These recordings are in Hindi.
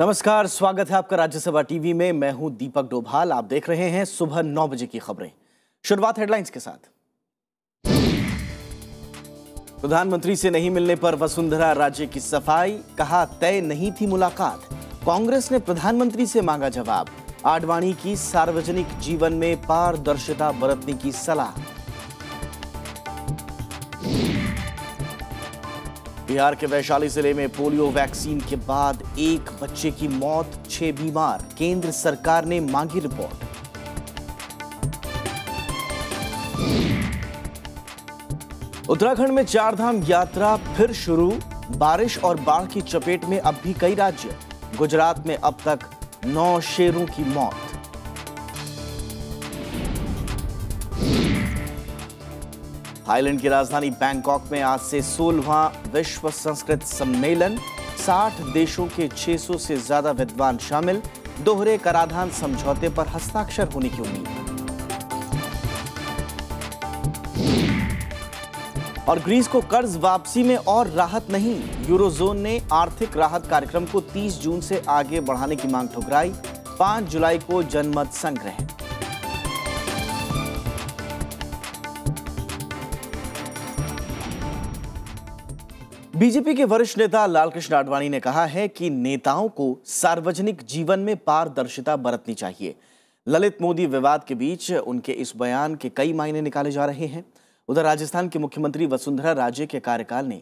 नमस्कार स्वागत है आपका राज्यसभा टीवी में मैं हूं दीपक डोभाल आप देख रहे हैं सुबह नौ बजे की खबरें शुरुआत हेडलाइंस के साथ प्रधानमंत्री से नहीं मिलने पर वसुंधरा राजे की सफाई कहा तय नहीं थी मुलाकात कांग्रेस ने प्रधानमंत्री से मांगा जवाब आडवाणी की सार्वजनिक जीवन में पारदर्शिता बरतने की सलाह बिहार के वैशाली जिले में पोलियो वैक्सीन के बाद एक बच्चे की मौत छह बीमार केंद्र सरकार ने मांगी रिपोर्ट उत्तराखंड में चारधाम यात्रा फिर शुरू बारिश और बाढ़ की चपेट में अब भी कई राज्य गुजरात में अब तक नौ शेरों की मौत थाईलैंड की राजधानी बैंकॉक में आज से सोलवा विश्व संस्कृत सम्मेलन 60 देशों के 600 से ज्यादा विद्वान शामिल दोहरे कराधान समझौते पर हस्ताक्षर होने की उम्मीद और ग्रीस को कर्ज वापसी में और राहत नहीं यूरोजोन ने आर्थिक राहत कार्यक्रम को 30 जून से आगे बढ़ाने की मांग ठुकराई 5 जुलाई को जनमत संग्रह बीजेपी के वरिष्ठ नेता लालकृष्ण आडवाणी ने कहा है कि नेताओं को सार्वजनिक जीवन में पारदर्शिता बरतनी चाहिए ललित मोदी विवाद के बीच उनके इस बयान के कई मायने निकाले जा रहे हैं उधर राजस्थान के मुख्यमंत्री वसुंधरा राजे के कार्यकाल ने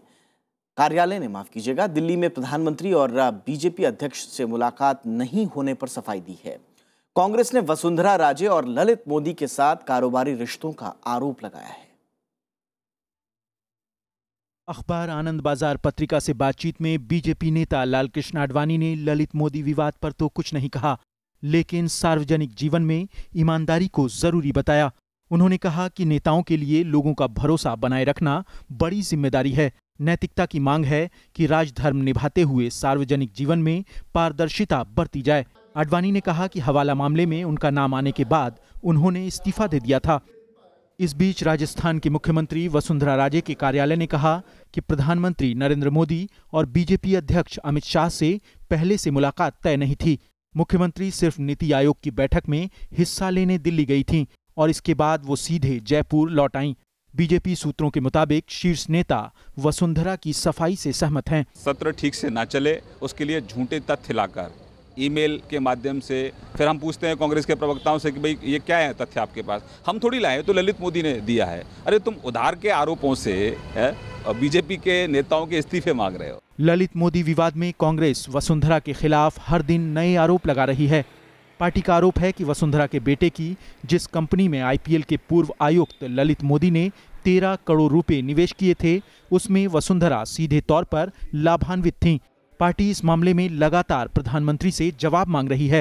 कार्यालय ने माफ कीजिएगा दिल्ली में प्रधानमंत्री और बीजेपी अध्यक्ष से मुलाकात नहीं होने पर सफाई दी है कांग्रेस ने वसुंधरा राजे और ललित मोदी के साथ कारोबारी रिश्तों का आरोप लगाया है अखबार आनंद बाजार पत्रिका से बातचीत में बीजेपी नेता लालकृष्ण आडवाणी ने ललित मोदी विवाद पर तो कुछ नहीं कहा लेकिन सार्वजनिक जीवन में ईमानदारी को जरूरी बताया उन्होंने कहा कि नेताओं के लिए लोगों का भरोसा बनाए रखना बड़ी जिम्मेदारी है नैतिकता की मांग है कि राजधर्म निभाते हुए सार्वजनिक जीवन में पारदर्शिता बरती जाए आडवाणी ने कहा कि हवाला मामले में उनका नाम आने के बाद उन्होंने इस्तीफा दे दिया था इस बीच राजस्थान की मुख्यमंत्री वसुंधरा राजे के कार्यालय ने कहा कि प्रधानमंत्री नरेंद्र मोदी और बीजेपी अध्यक्ष अमित शाह से पहले से मुलाकात तय नहीं थी मुख्यमंत्री सिर्फ नीति आयोग की बैठक में हिस्सा लेने दिल्ली गई थीं और इसके बाद वो सीधे जयपुर लौट आईं बीजेपी सूत्रों के मुताबिक शीर्ष नेता वसुंधरा की सफाई से सहमत हैं सत्र ठीक से ना चले उसके लिए झूठे तथ्य लाकर ईमेल के माध्यम से फिर हम पूछते हैं कांग्रेस के प्रवक्ताओं से कि भाई ये क्या है तथ्य आपके पास हम थोड़ी लाए तो ललित मोदी ने दिया है अरे तुम उधार के आरोपों से बीजेपी के नेताओं के इस्तीफे मांग रहे हो ललित मोदी विवाद में कांग्रेस वसुंधरा के खिलाफ हर दिन नए आरोप लगा रही है पार्टी का आरोप है कि वसुंधरा के बेटे की जिस कंपनी में आईपीएल के पूर्व आयुक्त ललित मोदी ने तेरह करोड़ रुपए निवेश किए थे उसमें वसुंधरा सीधे तौर पर लाभान्वित थीं पार्टी इस मामले में लगातार प्रधानमंत्री से जवाब मांग रही है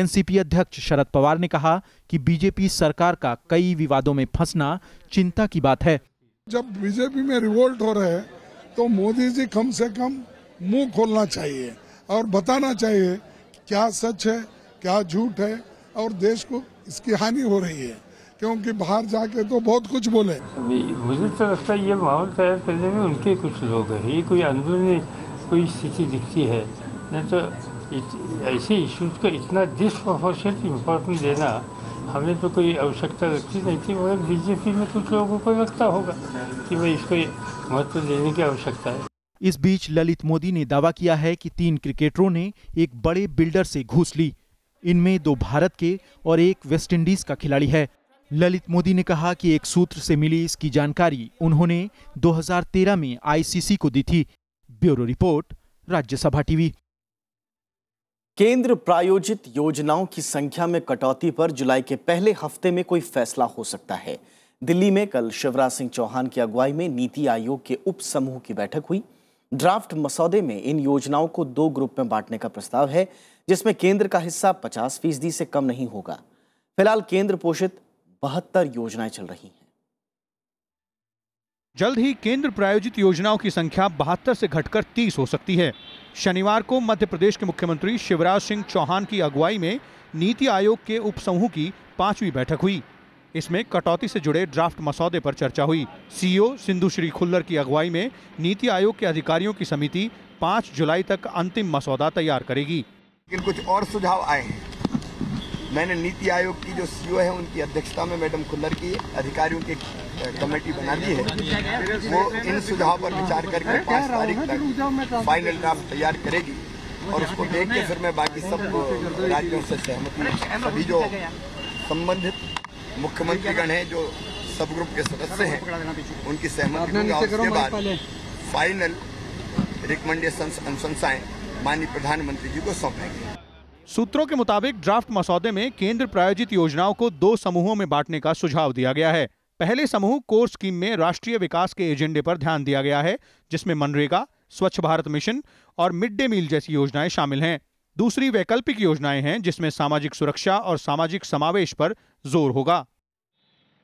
एनसीपी अध्यक्ष शरद पवार ने कहा कि बीजेपी सरकार का कई विवादों में फंसना चिंता की बात है जब बीजेपी में रिवोल्ट हो रहे हैं तो मोदी जी कम से कम मुंह खोलना चाहिए और बताना चाहिए क्या सच है क्या झूठ है और देश को इसकी हानि हो रही है क्योंकि बाहर जाके तो बहुत कुछ बोले मुझे तो लगता है ये माहौल तैयार करने में उनके कुछ लोग हैं ये कोई अंदरूनी कोई स्थिति दिखती है नहीं तो ऐसे इश्यूज को इतना डिसप्रोपोर्शन इम्पोर्टेंस देना हमें तो कोई आवश्यकता लगती नहीं थी मगर बीजेपी में कुछ लोगों को लगता होगा कि भाई इसको महत्व देने की आवश्यकता है इस बीच ललित मोदी ने दावा किया है कि तीन क्रिकेटरों ने एक बड़े बिल्डर से घूस ली इनमें दो भारत के और एक वेस्टइंडीज का खिलाड़ी है ललित मोदी ने कहा कि एक सूत्र से मिली इसकी जानकारी उन्होंने 2013 में आईसीसी को दी थी ब्यूरो रिपोर्ट राज्यसभा टीवी केंद्र प्रायोजित योजनाओं की संख्या में कटौती पर जुलाई के पहले हफ्ते में कोई फैसला हो सकता है दिल्ली में कल शिवराज सिंह चौहान की अगुवाई में नीति आयोग के उप समूह की बैठक हुई ड्राफ्ट मसौदे में इन योजनाओं को दो ग्रुप में बांटने का प्रस्ताव है जिसमें केंद्र का हिस्सा 50 फीसदी से कम नहीं होगा फिलहाल केंद्र पोषित बहत्तर योजनाएं चल रही हैं जल्द ही केंद्र प्रायोजित योजनाओं की संख्या बहत्तर से घटकर तीस हो सकती है शनिवार को मध्य प्रदेश के मुख्यमंत्री शिवराज सिंह चौहान की अगुवाई में नीति आयोग के उपसमूह की पांचवी बैठक हुई इसमें कटौती से जुड़े ड्राफ्ट मसौदे पर चर्चा हुई सीईओ सिंधु श्री खुल्लर की अगुवाई में नीति आयोग के अधिकारियों की समिति पाँच जुलाई तक अंतिम मसौदा तैयार करेगी लेकिन कुछ और सुझाव आए हैं मैंने नीति आयोग की जो सीईओ e है उनकी अध्यक्षता में मैडम खुल्लर की अधिकारियों की कमेटी बना दी है वो इन सुझाव पर विचार करके पांच तारीख तक फाइनल ड्राफ्ट तैयार करेगी और उसको देख के फिर मैं बाकी सब राज्यों से सहमति सभी जो संबंधित मुख्यमंत्रीगण हैं जो सब ग्रुप के सदस्य हैं उनकी सहमति उसके बाद फाइनल रिकमेंडेशन अनुशंसाएं माननीय प्रधानमंत्री जी को सौंपेंगे सूत्रों के मुताबिक ड्राफ्ट मसौदे में केंद्र प्रायोजित योजनाओं को दो समूहों में बांटने का सुझाव दिया गया है पहले समूह कोर स्कीम में राष्ट्रीय विकास के एजेंडे पर ध्यान दिया गया है जिसमें मनरेगा स्वच्छ भारत मिशन और मिड डे मील जैसी योजनाएं शामिल हैं दूसरी वैकल्पिक योजनाएं हैं जिसमें सामाजिक सुरक्षा और सामाजिक समावेश पर जोर होगा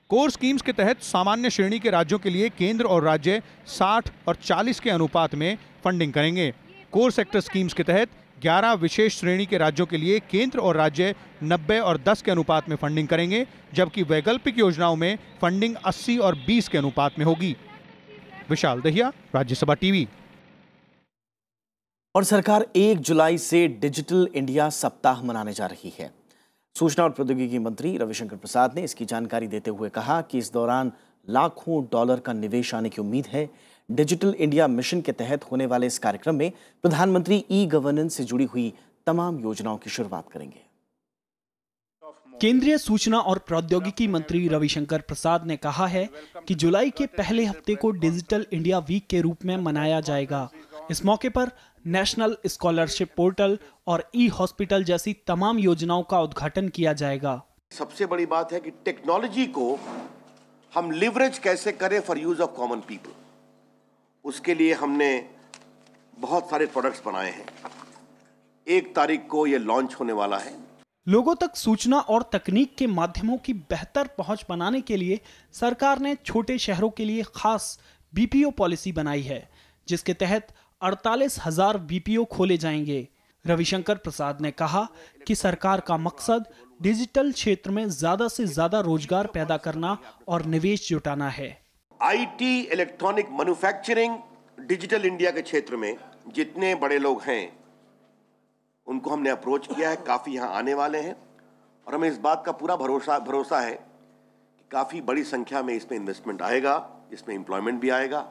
कोर स्कीम्स के तहत सामान्य श्रेणी के राज्यों के लिए केंद्र और राज्य 60 और 40 के अनुपात में फंडिंग करेंगे कोर सेक्टर स्कीम्स के तहत 11 विशेष श्रेणी के राज्यों के लिए केंद्र और राज्य 90 और 10 के अनुपात में फंडिंग करेंगे जबकि वैकल्पिक योजनाओं में फंडिंग 80 और 20 के अनुपात में होगी विशाल दहिया राज्यसभा टीवी और सरकार 1 जुलाई से डिजिटल इंडिया सप्ताह मनाने जा रही है सूचना और प्रौद्योगिकी मंत्री रविशंकर प्रसाद ने इसकी जानकारी देते हुए कहा कि इस दौरान लाखों डॉलर का निवेश आने की उम्मीद है डिजिटल इंडिया मिशन के तहत होने वाले इस कार्यक्रम में प्रधानमंत्री ई गवर्नेंस से जुड़ी हुई तमाम योजनाओं की शुरुआत करेंगे केंद्रीय सूचना और प्रौद्योगिकी मंत्री रविशंकर प्रसाद ने कहा है कि जुलाई के पहले हफ्ते को डिजिटल इंडिया वीक के रूप में मनाया जाएगा इस मौके पर नेशनल स्कॉलरशिप पोर्टल और ई हॉस्पिटल जैसी तमाम योजनाओं का उद्घाटन किया जाएगा सबसे बड़ी बात है कि टेक्नोलॉजी को हम लिवरेज कैसे करें for use of common people उसके लिए हमने बहुत सारे प्रोडक्ट्स बनाए हैं एक तारीख को ये लॉन्च होने वाला है लोगों तक सूचना और तकनीक के माध्यमों की बेहतर पहुंच बनाने के लिए सरकार ने छोटे शहरों के लिए खास बीपीओ पॉलिसी बनाई है जिसके तहत अड़तालीस हजार बीपीओ खोले जाएंगे रविशंकर प्रसाद ने कहा कि सरकार का मकसद डिजिटल क्षेत्र में ज्यादा से ज्यादा रोजगार पैदा करना और निवेश जुटाना है IT electronic manufacturing digital India के क्षेत्र में जितने बड़े लोग हैं उनको हमने अप्रोच किया है काफ़ी यहां आने वाले हैं और हमें इस बात का पूरा भरोसा भरोसा है कि काफ़ी बड़ी संख्या में इसमें इन्वेस्टमेंट आएगा इसमें एम्प्लॉयमेंट भी आएगा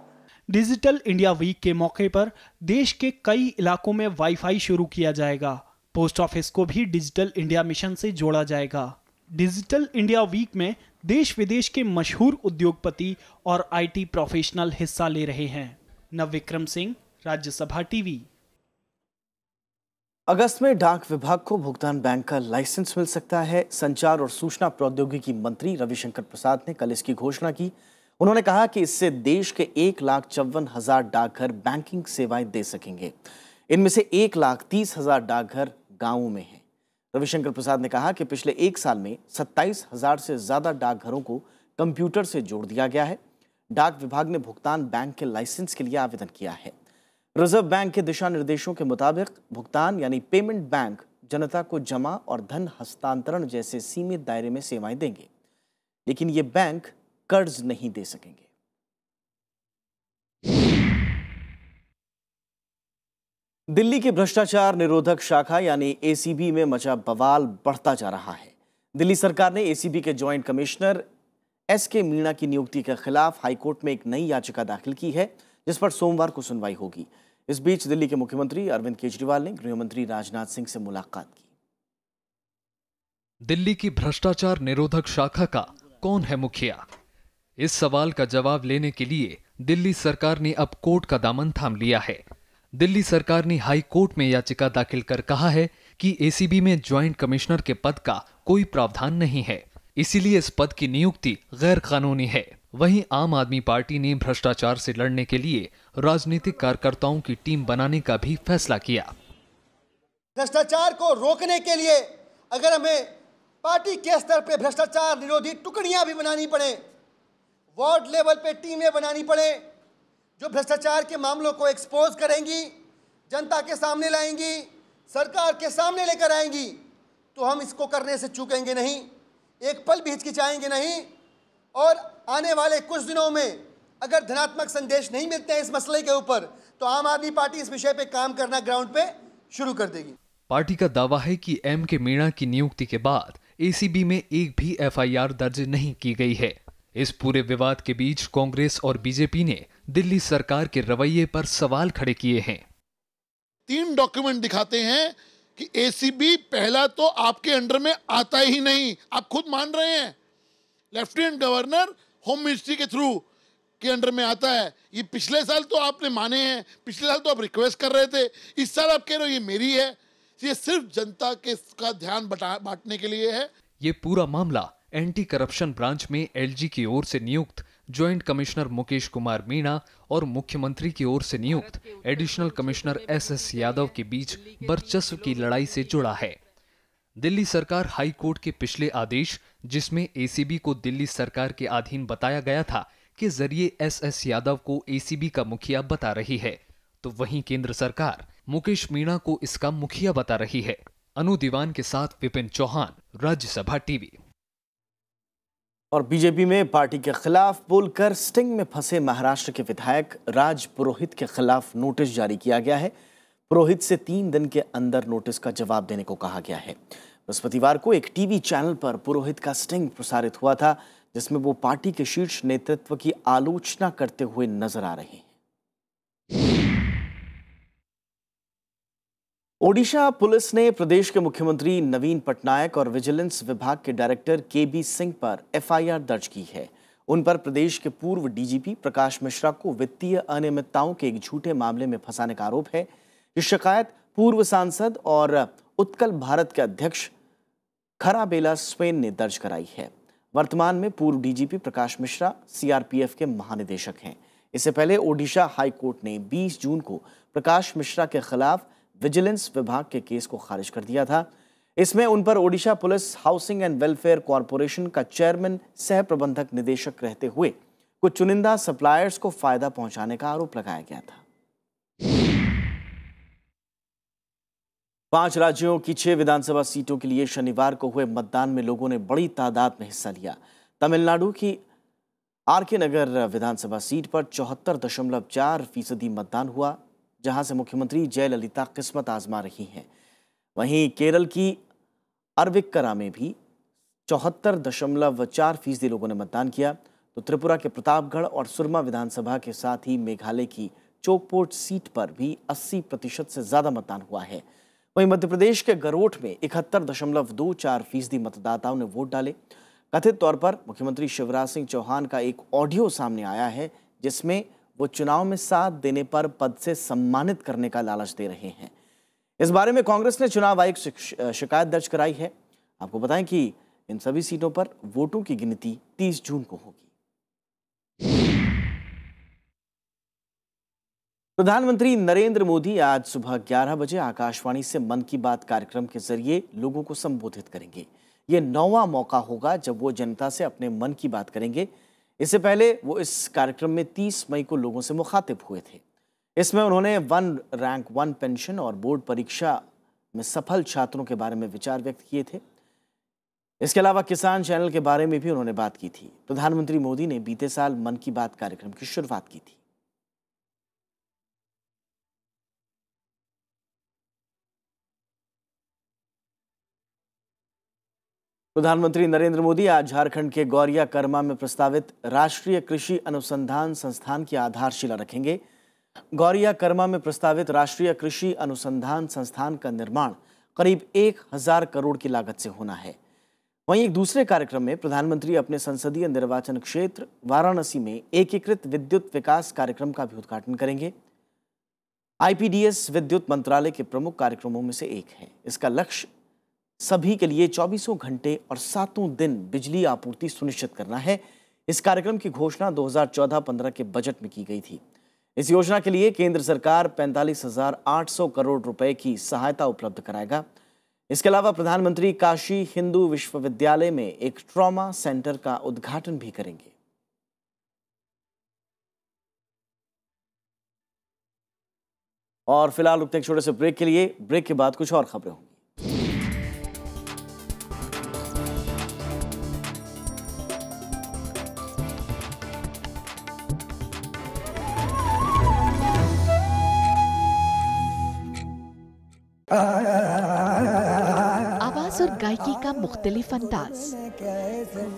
डिजिटल इंडिया वीक के मौके पर देश के कई इलाकों में वाईफाई शुरू किया जाएगा पोस्ट ऑफिस को भी डिजिटल इंडिया मिशन से जोड़ा जाएगा डिजिटल इंडिया वीक में देश विदेश के मशहूर उद्योगपति और आईटी प्रोफेशनल हिस्सा ले रहे हैं नवविक्रम सिंह राज्यसभा टीवी अगस्त में डाक विभाग को भुगतान बैंक का लाइसेंस मिल सकता है संचार और सूचना प्रौद्योगिकी मंत्री रविशंकर प्रसाद ने कल इसकी घोषणा की उन्होंने कहा कि इससे देश के एक लाख चौवन हजार डाकघर बैंकिंग सेवाएं दे सकेंगे इनमें से एक लाख तीस हजार डाकघर गांवों में हैं रविशंकर प्रसाद ने कहा कि पिछले एक साल में सत्ताईस हजार से ज्यादा डाकघरों को कंप्यूटर से जोड़ दिया गया है डाक विभाग ने भुगतान बैंक के लाइसेंस के लिए आवेदन किया है रिजर्व बैंक के दिशा निर्देशों के मुताबिक भुगतान यानी पेमेंट बैंक जनता को जमा और धन हस्तांतरण जैसे सीमित दायरे में सेवाएं देंगे लेकिन ये बैंक कर्ज नहीं दे सकेंगे दिल्ली की भ्रष्टाचार निरोधक शाखा यानी एसीबी में मचा बवाल बढ़ता जा रहा है दिल्ली सरकार ने एसीबी के जॉइंट कमिश्नर एस के मीणा की नियुक्ति के खिलाफ हाईकोर्ट में एक नई याचिका दाखिल की है जिस पर सोमवार को सुनवाई होगी इस बीच दिल्ली के मुख्यमंत्री अरविंद केजरीवाल ने गृहमंत्री राजनाथ सिंह से मुलाकात की दिल्ली की भ्रष्टाचार निरोधक शाखा का कौन है मुखिया इस सवाल का जवाब लेने के लिए दिल्ली सरकार ने अब कोर्ट का दामन थाम लिया है दिल्ली सरकार ने हाई कोर्ट में याचिका दाखिल कर कहा है कि एसीबी में ज्वाइंट कमिश्नर के पद का कोई प्रावधान नहीं है इसीलिए इस पद की नियुक्ति गैर कानूनी है वहीं आम आदमी पार्टी ने भ्रष्टाचार से लड़ने के लिए राजनीतिक कार्यकर्ताओं की टीम बनाने का भी फैसला किया भ्रष्टाचार को रोकने के लिए अगर हमें पार्टी के स्तर पर भ्रष्टाचार निरोधी टुकड़ियां भी बनानी पड़े वार्ड लेवल पे टीमें बनानी पड़े जो भ्रष्टाचार के मामलों को एक्सपोज करेंगी जनता के सामने लाएंगी सरकार के सामने लेकर आएंगी तो हम इसको करने से चूकेंगे नहीं एक पल भी हिचकिचाएंगे नहीं और आने वाले कुछ दिनों में अगर धनात्मक संदेश नहीं मिलते हैं इस मसले के ऊपर तो आम आदमी पार्टी इस विषय पे काम करना ग्राउंड पे शुरू कर देगी पार्टी का दावा है कि एम के मीणा की नियुक्ति के बाद एसीबी में एक भी एफआईआर दर्ज नहीं की गई है इस पूरे विवाद के बीच कांग्रेस और बीजेपी ने दिल्ली सरकार के रवैये पर सवाल खड़े किए हैं तीन डॉक्यूमेंट दिखाते हैं कि एसीबी पहला तो आपके अंडर में आता ही नहीं आप खुद मान रहे हैं लेफ्टिनेंट गवर्नर होम मिनिस्ट्री के थ्रू के अंडर में आता है ये पिछले साल तो आपने माने हैं पिछले साल तो आप रिक्वेस्ट कर रहे थे इस साल आप कह रहे हो ये मेरी है ये सिर्फ जनता के का ध्यान बांटने के लिए है ये पूरा मामला एंटी करप्शन ब्रांच में एलजी की ओर से नियुक्त ज्वाइंट कमिश्नर मुकेश कुमार मीणा और मुख्यमंत्री की ओर से नियुक्त additional commissioner S S Yadav के बीच वर्चस्व की लड़ाई से जुड़ा है दिल्ली सरकार हाई कोर्ट के पिछले आदेश जिसमें एसीबी को दिल्ली सरकार के अधीन बताया गया था के जरिए एस एस यादव को एसीबी का मुखिया बता रही है तो वहीं केंद्र सरकार मुकेश मीणा को इसका मुखिया बता रही है अनु दीवान के साथ विपिन चौहान राज्यसभा टीवी और बीजेपी में पार्टी के खिलाफ बोलकर स्टिंग में फंसे महाराष्ट्र के विधायक राज पुरोहित के खिलाफ नोटिस जारी किया गया है पुरोहित से तीन दिन के अंदर नोटिस का जवाब देने को कहा गया है बृहस्पतिवार को एक टीवी चैनल पर पुरोहित का स्टिंग प्रसारित हुआ था जिसमें वो पार्टी के शीर्ष नेतृत्व की आलोचना करते हुए नजर आ रहे हैं ओडिशा पुलिस ने प्रदेश के मुख्यमंत्री नवीन पटनायक और विजिलेंस विभाग के डायरेक्टर के बी सिंह पर एफआईआर दर्ज की है उन पर प्रदेश के पूर्व डीजीपी प्रकाश मिश्रा को वित्तीय अनियमितताओं के एक झूठे मामले में फंसाने का आरोप है ये शिकायत पूर्व सांसद और उत्कल भारत के अध्यक्ष खराबेला स्वेन ने दर्ज कराई है वर्तमान में पूर्व डीजीपी प्रकाश मिश्रा सीआरपीएफ के महानिदेशक हैं इससे पहले ओडिशा हाईकोर्ट ने 20 जून को प्रकाश मिश्रा के खिलाफ विजिलेंस विभाग के केस को खारिज कर दिया था इसमें उन पर Odisha police housing and welfare corporation का चेयरमैन सह प्रबंधक निदेशक रहते हुए कुछ चुनिंदा सप्लायर्स को फायदा पहुंचाने का आरोप लगाया गया था पांच राज्यों की छह विधानसभा सीटों के लिए शनिवार को हुए मतदान में लोगों ने बड़ी तादाद में हिस्सा लिया तमिलनाडु की आर के नगर विधानसभा सीट पर चौहत्तर दशमलव चार फीसदी मतदान हुआ जहां से मुख्यमंत्री जयललिता किस्मत आजमा रही हैं वहीं केरल की अरविक्करा में भी चौहत्तर दशमलव चार फीसदी लोगों ने मतदान किया तो त्रिपुरा के प्रतापगढ़ और सुरमा विधानसभा के साथ ही मेघालय की चोकपोर्ट सीट पर भी 80 प्रतिशत से ज़्यादा मतदान हुआ है वहीं मध्य प्रदेश के गरोठ में इकहत्तर दशमलव दो चार फीसदी मतदाताओं ने वोट डाले कथित तौर पर मुख्यमंत्री शिवराज सिंह चौहान का एक ऑडियो सामने आया है जिसमें वो चुनाव में साथ देने पर पद से सम्मानित करने का लालच दे रहे हैं इस बारे में कांग्रेस ने चुनाव आयोग शिकायत दर्ज कराई है आपको बताएं कि इन सभी सीटों पर वोटों की गिनती तीस जून को होगी प्रधानमंत्री नरेंद्र मोदी आज सुबह 11 बजे आकाशवाणी से मन की बात कार्यक्रम के जरिए लोगों को संबोधित करेंगे ये नौवा मौका होगा जब वो जनता से अपने मन की बात करेंगे इससे पहले वो इस कार्यक्रम में 30 मई को लोगों से मुखातिब हुए थे इसमें उन्होंने वन रैंक वन पेंशन और बोर्ड परीक्षा में सफल छात्रों के बारे में विचार व्यक्त किए थे इसके अलावा किसान चैनल के बारे में भी उन्होंने बात की थी प्रधानमंत्री मोदी ने बीते साल मन की बात कार्यक्रम की शुरुआत की थी प्रधानमंत्री नरेंद्र मोदी आज झारखंड के गौरिया कर्मा में प्रस्तावित राष्ट्रीय कृषि अनुसंधान संस्थान की आधारशिला रखेंगे गौरिया कर्मा में प्रस्तावित राष्ट्रीय कृषि अनुसंधान संस्थान का निर्माण करीब एक हजार करोड़ की लागत से होना है वहीं एक दूसरे कार्यक्रम में प्रधानमंत्री अपने संसदीय निर्वाचन क्षेत्र वाराणसी में एकीकृत विद्युत विकास कार्यक्रम का भी उद्घाटन करेंगे आईपीडीएस विद्युत मंत्रालय के प्रमुख कार्यक्रमों में से एक है इसका लक्ष्य सभी के लिए चौबीसों घंटे और सातों दिन बिजली आपूर्ति सुनिश्चित करना है इस कार्यक्रम की घोषणा 2014-15 के बजट में की गई थी इस योजना के लिए केंद्र सरकार 45,800 करोड़ रुपए की सहायता उपलब्ध कराएगा इसके अलावा प्रधानमंत्री काशी हिंदू विश्वविद्यालय में एक ट्रॉमा सेंटर का उद्घाटन भी करेंगे और फिलहाल रुकते छोटे से ब्रेक के लिए ब्रेक के बाद कुछ और खबरें होंगी डांस और गायकी का मुख्तलिफ अंदाज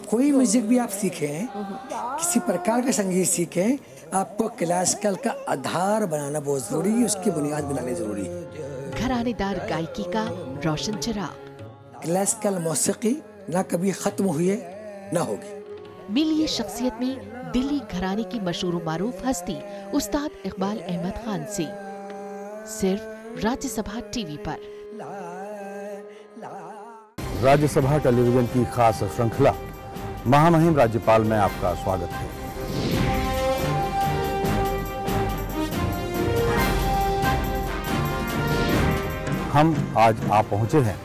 कोई म्यूजिक भी आप सीखें किसी प्रकार का संगीत सीखें आपको क्लासिकल का आधार बनाना बहुत जरूरी है उसकी बुनियाद बनानी जरूरी है घरानेदार गायकी का रोशन चिराग क्लासिकल मौसी ना कभी खत्म हुई है ना होगी मिली शख्सियत में दिल्ली घराने की मशहूर मरूफ हस्ती उस्ताद इकबाल अहमद खान से सिर्फ राज्यसभा टीवी पर राज्यसभा टेलीविजन की खास श्रृंखला महामहिम राज्यपाल में आपका स्वागत है हम आज आप पहुंचे हैं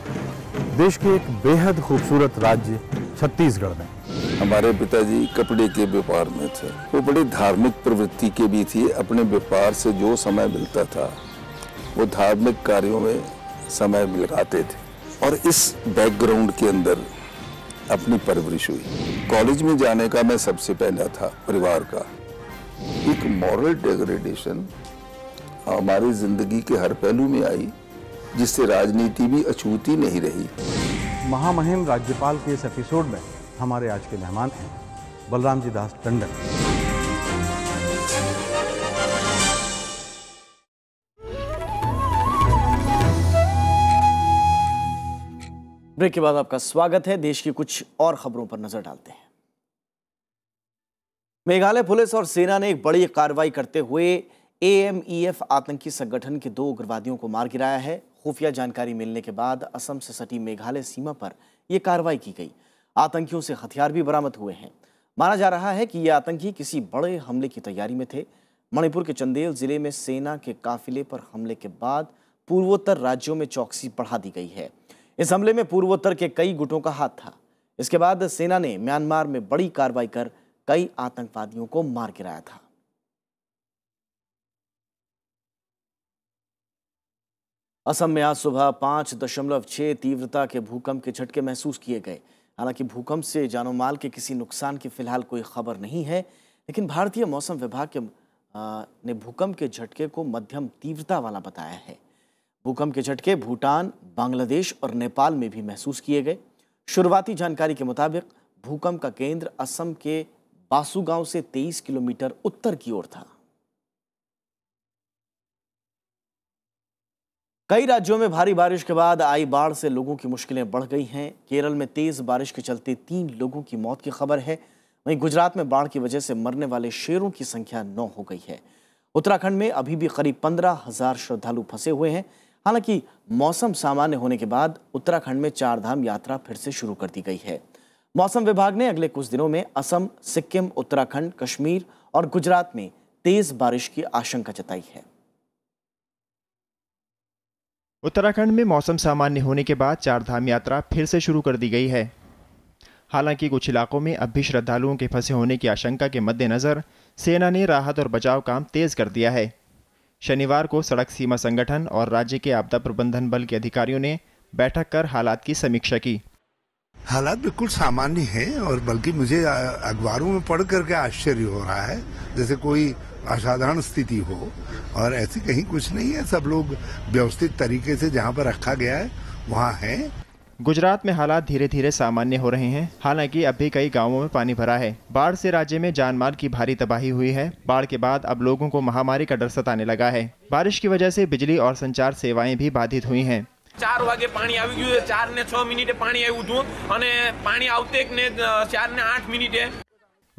देश के एक बेहद खूबसूरत राज्य छत्तीसगढ़ में हमारे पिताजी कपड़े के व्यापार में थे वो बड़ी धार्मिक प्रवृत्ति के भी थी अपने व्यापार से जो समय मिलता था वो धार्मिक कार्यों में समय मिलाते थे और इस बैकग्राउंड के अंदर अपनी परवरिश हुई कॉलेज में जाने का मैं सबसे पहला था परिवार का एक मॉरल डिग्रेडेशन हमारी जिंदगी के हर पहलू में आई जिससे राजनीति भी अछूती नहीं रही महामहिम राज्यपाल के इस एपिसोड में हमारे आज के मेहमान हैं बलराम जी दास टंडन ब्रेक के बाद आपका स्वागत है देश की कुछ और खबरों पर नजर डालते हैं मेघालय पुलिस और सेना ने एक बड़ी कार्रवाई करते हुए एएमईएफ e आतंकी संगठन के दो उग्रवादियों को मार गिराया है खुफिया जानकारी मिलने के बाद असम से सटी मेघालय सीमा पर यह कार्रवाई की गई आतंकियों से हथियार भी बरामद हुए हैं माना जा रहा है कि ये आतंकी किसी बड़े हमले की तैयारी में थे मणिपुर के चंदेल जिले में सेना के काफिले पर हमले के बाद पूर्वोत्तर राज्यों में चौकसी बढ़ा दी गई है इस हमले में पूर्वोत्तर के कई गुटों का हाथ था इसके बाद सेना ने म्यांमार में बड़ी कार्रवाई कर कई आतंकवादियों को मार गिराया था असम में आज सुबह पांच दशमलव छह तीव्रता के भूकंप के झटके महसूस किए गए हालांकि भूकंप से जानो माल के किसी नुकसान की फिलहाल कोई खबर नहीं है लेकिन भारतीय मौसम विभाग के आ, ने भूकंप के झटके को मध्यम तीव्रता वाला बताया है भूकंप के झटके भूटान बांग्लादेश और नेपाल में भी महसूस किए गए शुरुआती जानकारी के मुताबिक भूकंप का केंद्र असम के बासुगांव से 23 किलोमीटर उत्तर की ओर था कई राज्यों में भारी बारिश के बाद आई बाढ़ से लोगों की मुश्किलें बढ़ गई हैं केरल में तेज बारिश के चलते तीन लोगों की मौत की खबर है वहीं गुजरात में बाढ़ की वजह से मरने वाले शेरों की संख्या नौ हो गई है उत्तराखंड में अभी भी करीब पंद्रह हजार श्रद्धालु फंसे हुए हैं हालांकि मौसम सामान्य होने के बाद उत्तराखंड में चार धाम यात्रा फिर से शुरू कर दी गई है मौसम विभाग ने अगले कुछ दिनों में असम सिक्किम उत्तराखंड कश्मीर और गुजरात में तेज बारिश की आशंका जताई है उत्तराखंड में मौसम सामान्य होने के बाद चारधाम यात्रा फिर से शुरू कर दी गई है हालांकि कुछ इलाकों में अब भी श्रद्धालुओं के फंसे होने की आशंका के मद्देनजर सेना ने राहत और बचाव काम तेज कर दिया है शनिवार को सड़क सीमा संगठन और राज्य के आपदा प्रबंधन बल के अधिकारियों ने बैठक कर हालात की समीक्षा की हालात बिल्कुल सामान्य हैं और बल्कि मुझे अखबारों में पढ़ करके आश्चर्य हो रहा है जैसे कोई असाधारण स्थिति हो और ऐसी कहीं कुछ नहीं है सब लोग व्यवस्थित तरीके से जहाँ पर रखा गया है वहाँ है गुजरात में हालात धीरे धीरे सामान्य हो रहे हैं हालांकि अब भी कई गांवों में पानी भरा है बाढ़ से राज्य में जानमाल की भारी तबाही हुई है बाढ़ के बाद अब लोगों को महामारी का डर सताने लगा है बारिश की वजह से बिजली और संचार सेवाएं भी बाधित हुई हैं चार वागे पानी आ गए चार ने છ મિનિટે पानी आयु હતું पानी आते આવતે ને ચાર ને આઠ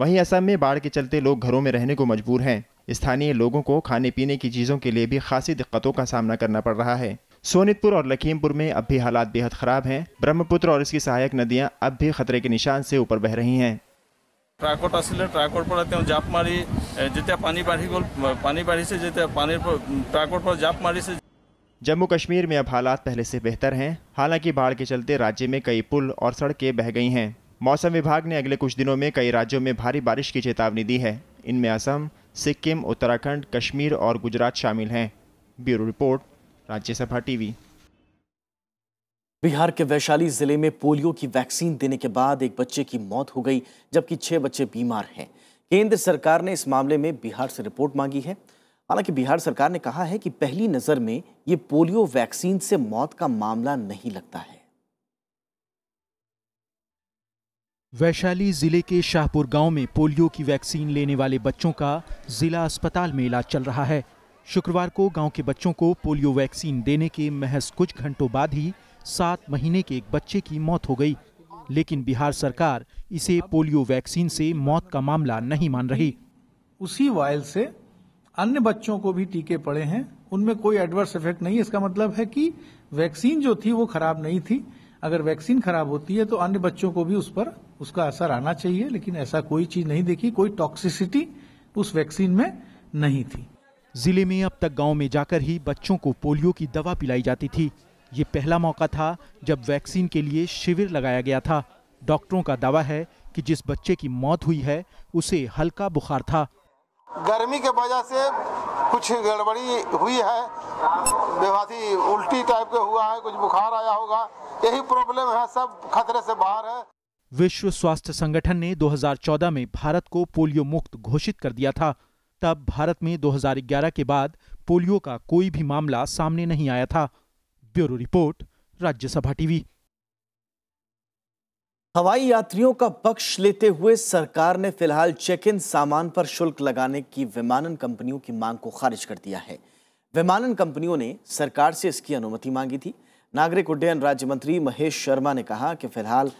वहीं असम में बाढ़ के चलते लोग घरों में रहने को मजबूर हैं स्थानीय लोगों को खाने पीने की चीज़ों के लिए भी खासी दिक्कतों का सामना करना पड़ रहा है सोनितपुर और लखीमपुर में अब भी हालात बेहद खराब हैं ब्रह्मपुत्र और इसकी सहायक नदियां अब भी खतरे के निशान से ऊपर बह रही हैं ট্রাকত पर ট্ৰাকৰ हैं जाप मारी जितना पानी बाढ़ी বাঢ়ি पानी बाढ़ी से जितना पानी পৰা पर जाप मारी से जम्मू कश्मीर में अब हालात पहले से बेहतर हैं हालांकि बाढ़ के चलते राज्य में कई पुल और सड़कें बह गई हैं मौसम विभाग ने अगले कुछ दिनों में कई राज्यों में भारी बारिश की चेतावनी दी है इनमें असम सिक्किम उत्तराखंड कश्मीर और गुजरात शामिल हैं bureau report Rajya Sabha TV Bihar के वैशाली जिले में पोलियो की वैक्सीन देने के बाद एक बच्चे की मौत हो गई जबकि छह बच्चे बीमार हैं केंद्र सरकार ने इस मामले में बिहार से रिपोर्ट मांगी है हालांकि बिहार सरकार ने कहा है कि पहली नज़र में ये पोलियो वैक्सीन से मौत का मामला नहीं लगता है वैशाली जिले के शाहपुर गांव में पोलियो की वैक्सीन लेने वाले बच्चों का जिला अस्पताल में इलाज चल रहा है शुक्रवार को गांव के बच्चों को पोलियो वैक्सीन देने के महज कुछ घंटों बाद ही सात महीने के एक बच्चे की मौत हो गई लेकिन बिहार सरकार इसे पोलियो वैक्सीन से मौत का मामला नहीं मान रही उसी वायल से अन्य बच्चों को भी टीके पड़े हैं उनमें कोई एडवर्स इफेक्ट नहीं इसका मतलब है कि वैक्सीन जो थी वो खराब नहीं थी अगर वैक्सीन खराब होती है तो अन्य बच्चों को भी उस पर उसका असर आना चाहिए लेकिन ऐसा कोई चीज नहीं देखी कोई टॉक्सिसिटी उस वैक्सीन में नहीं थी जिले में अब तक गांव में जाकर ही बच्चों को पोलियो की दवा पिलाई जाती थी ये पहला मौका था जब वैक्सीन के लिए शिविर लगाया गया था डॉक्टरों का दावा है कि जिस बच्चे की मौत हुई है उसे हल्का बुखार था गर्मी के वजह से कुछ गड़बड़ी हुई है बेवासी उल्टी टाइप के हुआ है कुछ बुखार आया होगा यही प्रॉब्लम है सब खतरे से बाहर है विश्व स्वास्थ्य संगठन ने 2014 में भारत को पोलियो मुक्त घोषित कर दिया था तब भारत में 2011 के बाद पोलियो का कोई भी मामला सामने नहीं आया था ब्यूरो रिपोर्ट राज्यसभा टीवी हवाई यात्रियों का पक्ष लेते हुए सरकार ने फिलहाल चेक इन सामान पर शुल्क लगाने की विमानन कंपनियों की मांग को खारिज कर दिया है विमानन कंपनियों ने सरकार से इसकी अनुमति मांगी थी नागरिक उड्डयन राज्य मंत्री महेश शर्मा ने कहा कि फिलहाल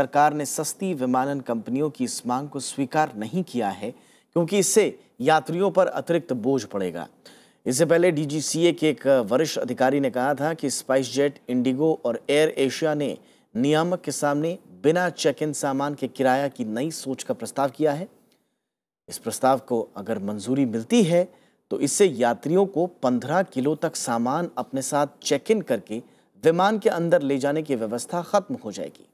सरकार ने सस्ती विमानन कंपनियों की इस मांग को स्वीकार नहीं किया है क्योंकि इससे यात्रियों पर अतिरिक्त बोझ पड़ेगा इससे पहले डीजीसीए के एक वरिष्ठ अधिकारी ने कहा था कि स्पाइस जेट इंडिगो और एयर एशिया ने नियामक के सामने बिना चेक इन सामान के किराया की नई सोच का प्रस्ताव किया है इस प्रस्ताव को अगर मंजूरी मिलती है तो इससे यात्रियों को 15 किलो तक सामान अपने साथ चेक इन करके विमान के अंदर ले जाने की व्यवस्था खत्म हो जाएगी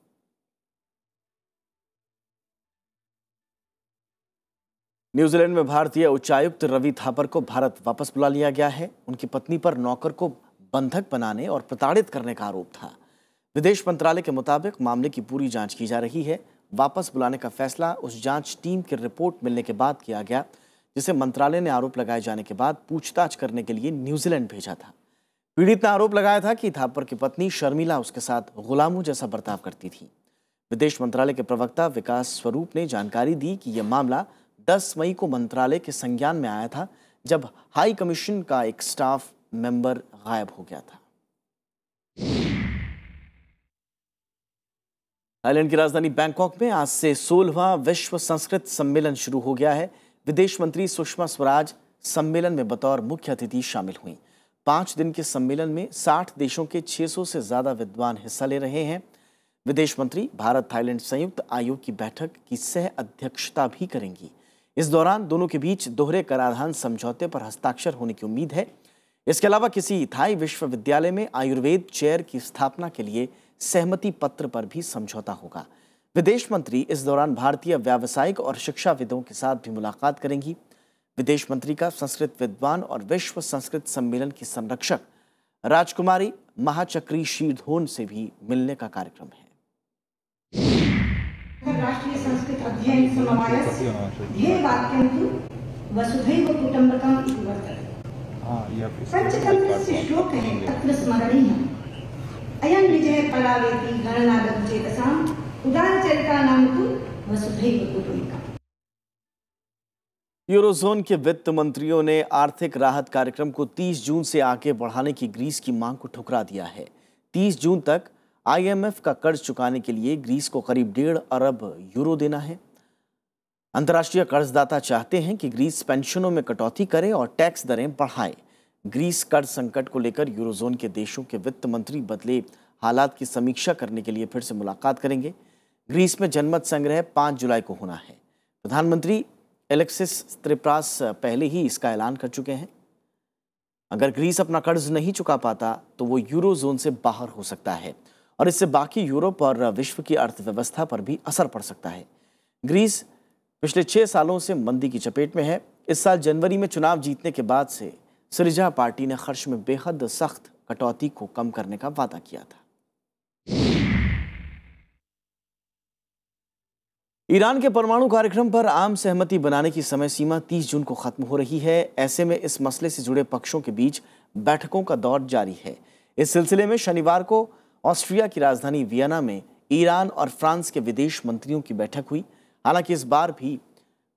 न्यूजीलैंड में भारतीय उच्चायुक्त रवि थापर को भारत वापस बुला लिया गया है उनकी पत्नी पर नौकर को बंधक बनाने और प्रताड़ित करने का आरोप था विदेश मंत्रालय के मुताबिक मामले की पूरी जांच की जा रही है वापस बुलाने का फैसला उस जांच टीम की रिपोर्ट मिलने के बाद किया गया जिसे मंत्रालय ने आरोप लगाए जाने के बाद पूछताछ करने के लिए न्यूजीलैंड भेजा था पीड़ित ने आरोप लगाया था कि थापर की पत्नी शर्मिला उसके साथ गुलामों जैसा बर्ताव करती थी विदेश मंत्रालय के प्रवक्ता विकास स्वरूप ने जानकारी दी कि यह मामला 10 मई को मंत्रालय के संज्ञान में आया था जब हाई कमीशन का एक स्टाफ मेंबर गायब हो गया था थाईलैंड की राजधानी बैंकॉक में आज से सोलहवा विश्व संस्कृत सम्मेलन शुरू हो गया है विदेश मंत्री सुषमा स्वराज सम्मेलन में बतौर मुख्य अतिथि शामिल हुई पांच दिन के सम्मेलन में साठ देशों के 600 से ज़्यादा विद्वान हिस्सा ले रहे हैं विदेश मंत्री भारत थाईलैंड संयुक्त आयोग की बैठक की सह अध्यक्षता भी करेंगी इस दौरान दोनों के बीच दोहरे कराधान समझौते पर हस्ताक्षर होने की उम्मीद है इसके अलावा किसी थाई विश्वविद्यालय में आयुर्वेद चेयर की स्थापना के लिए सहमति पत्र पर भी समझौता होगा विदेश मंत्री इस दौरान भारतीय व्यावसायिक और शिक्षाविदों के साथ भी मुलाकात करेंगी विदेश मंत्री का संस्कृत विद्वान और विश्व संस्कृत सम्मेलन की संरक्षक राजकुमारी महाचक्री शीर्धोन से भी मिलने का कार्यक्रम है राष्ट्रीय संस्कृत अध्ययन समवायस ध्येय वाक्यं तु वसुधैव कुटुम्बकम् इति वर्तते हाँ, पंचतंत्रस्य श्लोकः तत्र स्मरणीयः अयं विजयः पलावेति गणनादचेतसाम् उदारचरितानां तु वसुधैव कुटुम्बकम् यूरोजोन के वित्त मंत्रियों ने आर्थिक राहत कार्यक्रम को 30 जून से आगे बढ़ाने की ग्रीस की मांग को ठुकरा दिया है 30 जून तक आईएमएफ का कर्ज चुकाने के लिए ग्रीस को करीब डेढ़ अरब यूरो देना है अंतर्राष्ट्रीय कर्जदाता चाहते हैं कि ग्रीस पेंशनों में कटौती करे और टैक्स दरें बढ़ाए ग्रीस कर्ज संकट को लेकर यूरोजोन के देशों के वित्त मंत्री बदले हालात की समीक्षा करने के लिए फिर से मुलाकात करेंगे ग्रीस में जनमत संग्रह पांच जुलाई को होना है प्रधानमंत्री एलेक्सिस त्रिप्रास पहले ही इसका ऐलान कर चुके हैं अगर ग्रीस अपना कर्ज नहीं चुका पाता तो वो यूरो जोन से बाहर हो सकता है और इससे बाकी यूरोप और विश्व की अर्थव्यवस्था पर भी असर पड़ सकता है ग्रीस पिछले छह सालों से मंदी की चपेट में है इस साल जनवरी में चुनाव जीतने के बाद से सरिजा पार्टी ने खर्च में बेहद सख्त कटौती को कम करने का वादा किया था ईरान के परमाणु कार्यक्रम पर आम सहमति बनाने की समय सीमा 30 जून को खत्म हो रही है ऐसे में इस मसले से जुड़े पक्षों के बीच बैठकों का दौर जारी है इस सिलसिले में शनिवार को ऑस्ट्रिया की राजधानी वियना में ईरान और फ्रांस के विदेश मंत्रियों की बैठक हुई हालांकि इस बार भी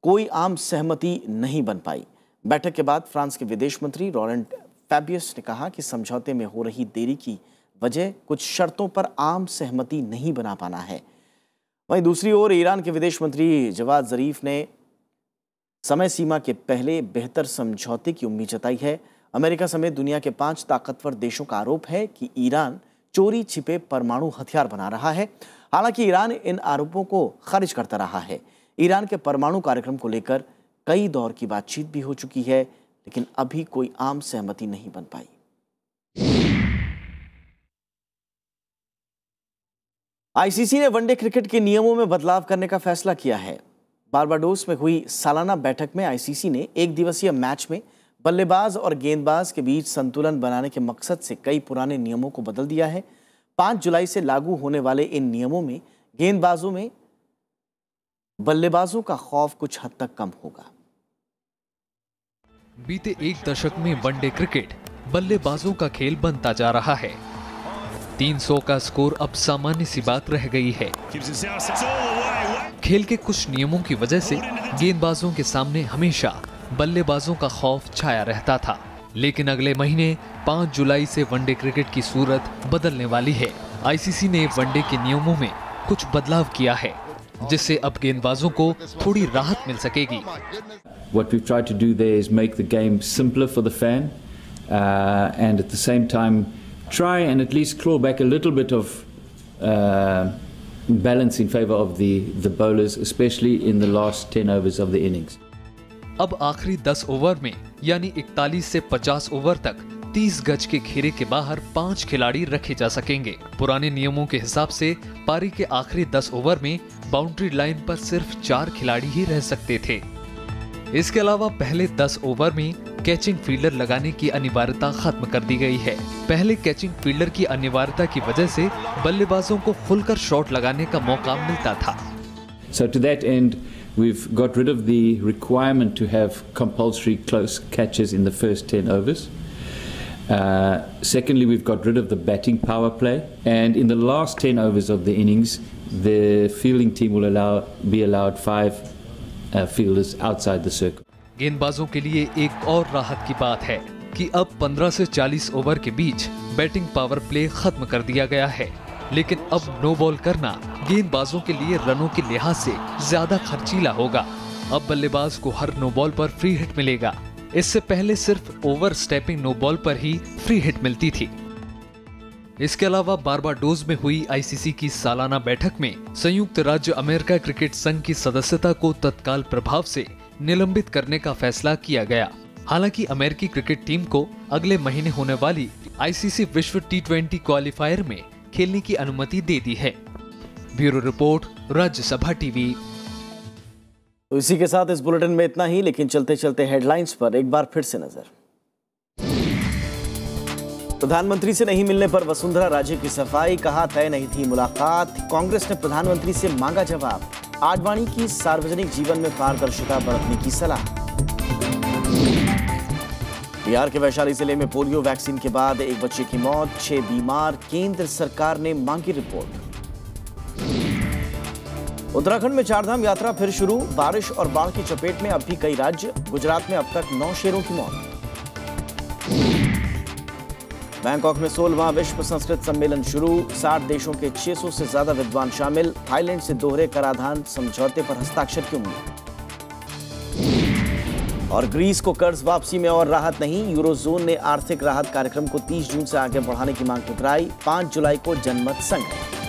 कोई आम सहमति नहीं बन पाई बैठक के बाद फ्रांस के विदेश मंत्री रॉरेंट फैबियस ने कहा कि समझौते में हो रही देरी की वजह कुछ शर्तों पर आम सहमति नहीं बना पाना है वहीं दूसरी ओर ईरान के विदेश मंत्री जवाद जरीफ ने समय सीमा के पहले बेहतर समझौते की उम्मीद जताई है अमेरिका समेत दुनिया के पांच ताकतवर देशों का आरोप है कि ईरान चोरी छिपे परमाणु हथियार बना रहा है हालांकि ईरान इन आरोपों को खारिज करता रहा है ईरान के परमाणु कार्यक्रम को लेकर कई दौर की बातचीत भी हो चुकी है लेकिन अभी कोई आम सहमति नहीं बन पाई आईसीसी ने वनडे क्रिकेट के नियमों में बदलाव करने का फैसला किया है बारबाडोस में हुई सालाना बैठक में आईसीसी ने एक दिवसीय मैच में बल्लेबाज और गेंदबाज के बीच संतुलन बनाने के मकसद से कई पुराने नियमों को बदल दिया है पाँच जुलाई से लागू होने वाले इन नियमों में गेंदबाजों में बल्लेबाजों का खौफ कुछ हद तक कम होगा बीते एक दशक में वनडे क्रिकेट बल्लेबाजों का खेल बनता जा रहा है 300 का स्कोर अब सामान्य सी बात रह गई है खेल के कुछ नियमों की वजह से गेंदबाजों के सामने हमेशा बल्लेबाजों का खौफ छाया रहता था लेकिन अगले महीने 5 जुलाई से वनडे क्रिकेट की सूरत बदलने वाली है आईसीसी ने वनडे के नियमों में कुछ बदलाव किया है जिससे अब गेंदबाजों को थोड़ी राहत मिल सकेगी What we've tried to do there is make the game simpler for the fan uh, and at the same time try and at least claw back a little bit of uh, balance in favor of the the bowlers especially in the last 10 overs of the innings. अब आखिरी 10 ओवर में यानी 41 से 50 ओवर तक 30 गज के घेरे के बाहर पांच खिलाड़ी रखे जा सकेंगे पुराने नियमों के हिसाब से पारी के आखिरी 10 ओवर में बाउंड्री लाइन पर सिर्फ चार खिलाड़ी ही रह सकते थे इसके अलावा पहले 10 ओवर में कैचिंग फील्डर लगाने की अनिवार्यता खत्म कर दी गई है पहले कैचिंग फील्डर की अनिवार्यता की वजह से बल्लेबाजों को खुलकर शॉट लगाने का मौका मिलता था so to that end We've got rid of the requirement to have compulsory close catches in the first 10 overs. Uh, secondly, we've got rid of the batting power play. And in the last 10 overs of the innings, the fielding team will allow, be allowed five uh, fielders outside the circle. गेंदबाजों के लिए एक और राहत की बात है कि अब 15 से 40 ओवर के बीच बैटिंग पावर प्ले खत्म कर दिया गया है लेकिन अब नो बॉल करना गेंदबाजों के लिए रनों के लिहाज से ज्यादा खर्चीला होगा अब बल्लेबाज को हर नो बॉल पर फ्री हिट मिलेगा इससे पहले सिर्फ ओवर स्टेपिंग नो बॉल पर ही फ्री हिट मिलती थी इसके अलावा बारबाडोज में हुई आईसीसी की सालाना बैठक में संयुक्त राज्य अमेरिका क्रिकेट संघ की सदस्यता को तत्काल प्रभाव से निलंबित करने का फैसला किया गया हालांकि अमेरिकी क्रिकेट टीम को अगले महीने होने वाली आईसीसी विश्व टी ट्वेंटी क्वालिफायर में खेलने की अनुमति दे दी है ब्यूरो रिपोर्ट राज्यसभा टीवी तो इसी के साथ इस बुलेटिन में इतना ही लेकिन चलते चलते हेडलाइंस पर एक बार फिर से नजर प्रधानमंत्री से नहीं मिलने पर वसुंधरा राजे की सफाई कहा तय नहीं थी मुलाकात कांग्रेस ने प्रधानमंत्री से मांगा जवाब आडवाणी की सार्वजनिक जीवन में पारदर्शिता बरतने की सलाह बिहार के वैशाली जिले में पोलियो वैक्सीन के बाद एक बच्चे की मौत छह बीमार केंद्र सरकार ने मांगी रिपोर्ट उत्तराखंड में चारधाम यात्रा फिर शुरू बारिश और बाढ़ की चपेट में अब भी कई राज्य गुजरात में अब तक नौ शेरों की मौत बैंकॉक में सोलवा विश्व संस्कृत सम्मेलन शुरू साठ देशों के 600 से ज्यादा विद्वान शामिल थाईलैंड से दोहरे कराधान समझौते पर हस्ताक्षर की उम्मीद और ग्रीस को कर्ज वापसी में और राहत नहीं यूरोजोन ने आर्थिक राहत कार्यक्रम को 30 जून से आगे बढ़ाने की मांग ठुकराई 5 जुलाई को जनमत संघ